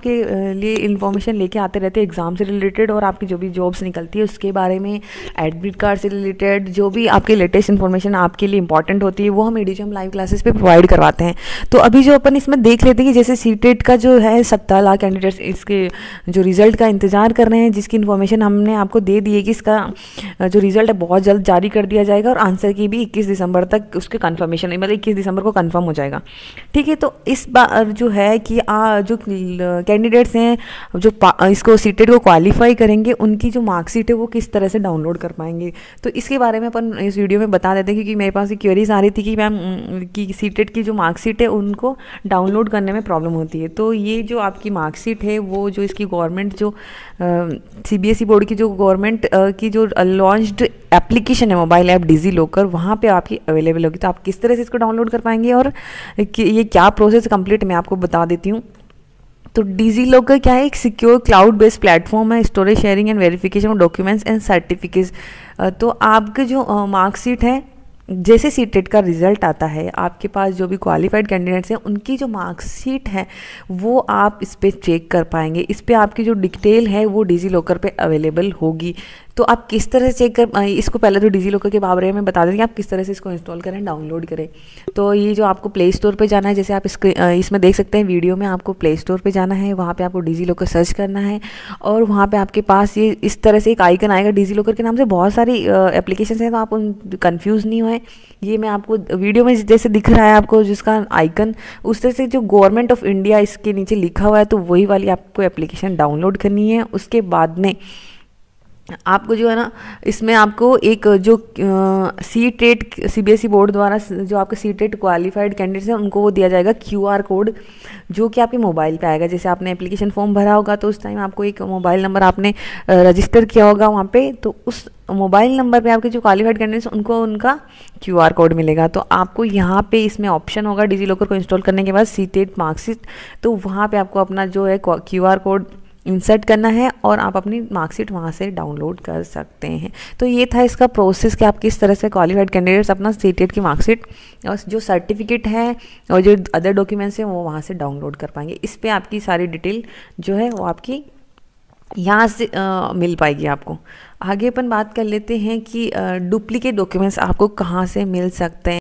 आपके लिए इन्फॉर्मेशन लेके आते रहते हैं एग्ज़ाम से रिलेटेड और आपकी जो भी जॉब्स निकलती है उसके बारे में एडमिट कार्ड से रिलेटेड जो भी आपके लेटेस्ट इन्फॉर्मेशन आपके लिए इंपॉर्टेंट होती है वो हम एडिजियम लाइव क्लासेस पे प्रोवाइड करवाते हैं तो अभी जो अपन इसमें देख लेते हैं कि जैसे सी e का जो है सप्ताह लाख कैंडिडेट्स इसके जो रिज़ल्ट का इंतजार कर रहे हैं जिसकी इन्फॉर्मेशन हमने आपको दे दी है कि इसका जो रिज़ल्ट है बहुत जल्द जारी कर दिया जाएगा और आंसर की भी इक्कीस दिसंबर तक उसके कन्फर्मेशन मतलब इक्कीस दिसंबर को कन्फर्म हो जाएगा ठीक है तो इस बार जो है कि जो कैंडिडेट्स हैं जो इसको सीटेड को क्वालिफाई करेंगे उनकी जो मार्कशीट है वो किस तरह से डाउनलोड कर पाएंगे तो इसके बारे में अपन इस वीडियो में बता देते हैं क्योंकि मेरे पास क्वेरीज आ रही थी कि मैम की सीटेड की जो मार्कशीट है उनको डाउनलोड करने में प्रॉब्लम होती है तो ये जो आपकी मार्कशीट है वो जो इसकी गवर्नमेंट जो C B S E board की जो गवर्नमेंट की जो लॉन्च्ड एप्लीकेशन है मोबाइल ऐप डिजी लोकर वहाँ पे आपकी अवेलेबल होगी तो आप किस तरह से इसको डाउनलोड कर पाएंगे और ये क्या प्रोसेस कंप्लीट मैं आपको बता देती हूँ तो डीजी लॉकर क्या है एक सिक्योर क्लाउड बेस्ड प्लेटफॉर्म है storage sharing and verification of documents and certificates तो आपके जो मार्कशीट है जैसे सी टेट e का रिजल्ट आता है आपके पास जो भी क्वालिफाइड कैंडिडेट्स हैं उनकी जो मार्कशीट है वो आप इस पर चेक कर पाएंगे इस पर आपकी जो डिटेल है वो डिजी लॉकर पर अवेलेबल होगी तो आप किस तरह से चेक कर इसको पहले तो डिजी लॉकर के बारे में बता देंगे आप किस तरह से इसको इंस्टॉल करें डाउनलोड करें तो ये जो आपको प्ले स्टोर पर जाना है जैसे आप इसमें देख सकते हैं वीडियो में आपको प्ले स्टोर पर जाना है वहाँ पर आपको डिजी लॉकर सर्च करना है और वहाँ पर आपके पास ये इस तरह से एक आइकन आएगा डिजी लॉकर के नाम से बहुत सारी एप्लीकेशन हैं तो आप उन कन्फ्यूज़ नहीं हुए ये मैं आपको वीडियो में जैसे दिख रहा है आपको जिसका आइकन उस तरह से जो गवर्नमेंट ऑफ इंडिया इसके नीचे लिखा हुआ है तो वही वाली आपको एप्लीकेशन डाउनलोड करनी है उसके बाद में आपको जो है ना इसमें आपको एक जो C TET C B S E board द्वारा जो आपके सी टेट क्वालिफाइड कैंडिडेट्स हैं उनको वो दिया जाएगा क्यू आर कोड जो कि आपके मोबाइल पे आएगा जैसे आपने एप्लीकेशन फॉर्म भरा होगा तो उस टाइम आपको एक मोबाइल नंबर आपने रजिस्टर किया होगा वहाँ पे तो उस मोबाइल नंबर पे आपके जो क्वालिफाइड कैंडिडेट्स उनको उनका क्यू आर कोड मिलेगा तो आपको यहाँ पे इसमें ऑप्शन होगा डिजी लॉकर को इंस्टॉल करने के बाद सी टेट मार्कशीट तो वहाँ पर आपको अपना जो है क्यू आर कोड इंसर्ट करना है और आप अपनी मार्कशीट वहाँ से डाउनलोड कर सकते हैं तो ये था इसका प्रोसेस कि आप किस तरह से क्वालिफाइड कैंडिडेट्स अपना सी की मार्कशीट और जो सर्टिफिकेट है और जो अदर डॉक्यूमेंट्स हैं वो वहाँ से डाउनलोड कर पाएंगे इस पर आपकी सारी डिटेल जो है वो आपकी यहाँ से आ, मिल पाएगी आपको आगे अपन बात कर लेते हैं कि डुप्लीकेट डॉक्यूमेंट्स आपको कहाँ से मिल सकते हैं